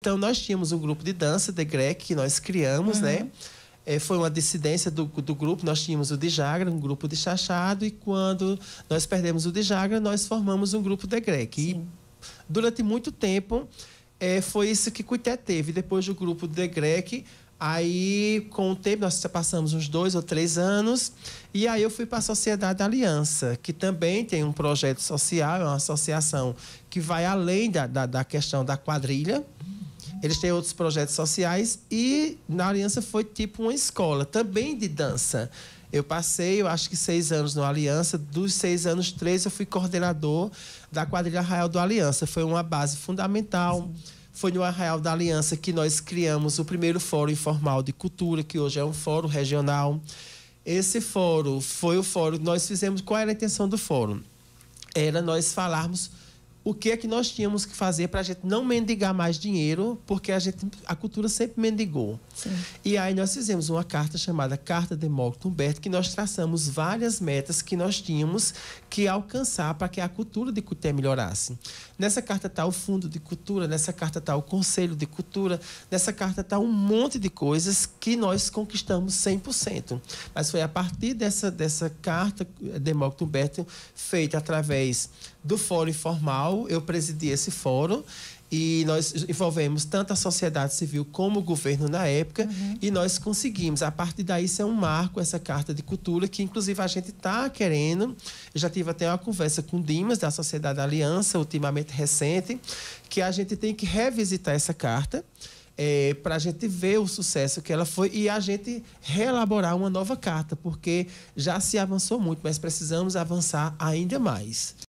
Então, nós tínhamos um grupo de dança, The Grec, que nós criamos, né? uhum. né? É, foi uma dissidência do, do, grupo, nós tínhamos o Djagra, um grupo de chachado, e quando nós perdemos o Djagra, nós formamos um grupo The Grec. E durante muito tempo, é, foi isso que Cuité teve. Depois do grupo The Grec, Aí, com o tempo, nós passamos uns dois ou três anos, e aí eu fui para a Sociedade Aliança, que também tem um projeto social, é uma associação que vai além da, da, da questão da quadrilha, eles têm outros projetos sociais e na Aliança foi tipo uma escola, também de dança. Eu passei, eu acho que seis anos no Aliança. Dos seis anos, três eu fui coordenador da quadrilha Arraial do Aliança. Foi uma base fundamental. Foi no Arraial da Aliança que nós criamos o primeiro Fórum Informal de Cultura, que hoje é um fórum regional. Esse fórum foi o fórum que nós fizemos. Qual era a intenção do fórum? Era nós falarmos o que é que nós tínhamos que fazer para a gente não mendigar mais dinheiro, porque a, gente, a cultura sempre mendigou. Sim. E aí nós fizemos uma carta chamada Carta Demócrito Humberto, que nós traçamos várias metas que nós tínhamos que alcançar para que a cultura de Cuté melhorasse. Nessa carta está o Fundo de Cultura, nessa carta está o Conselho de Cultura, nessa carta está um monte de coisas que nós conquistamos 100%. Mas foi a partir dessa, dessa carta Demócrito Humberto, feita através do Fórum Informal, então, eu presidi esse fórum e nós envolvemos tanto a sociedade civil como o governo na época uhum. e nós conseguimos. A partir daí, isso é um marco, essa carta de cultura, que inclusive a gente está querendo. Eu já tive até uma conversa com o Dimas, da Sociedade Aliança, ultimamente recente, que a gente tem que revisitar essa carta. É, eh, para a gente ver o sucesso que ela foi e a gente reelaborar uma nova carta, porque já se avançou muito, mas precisamos avançar ainda mais.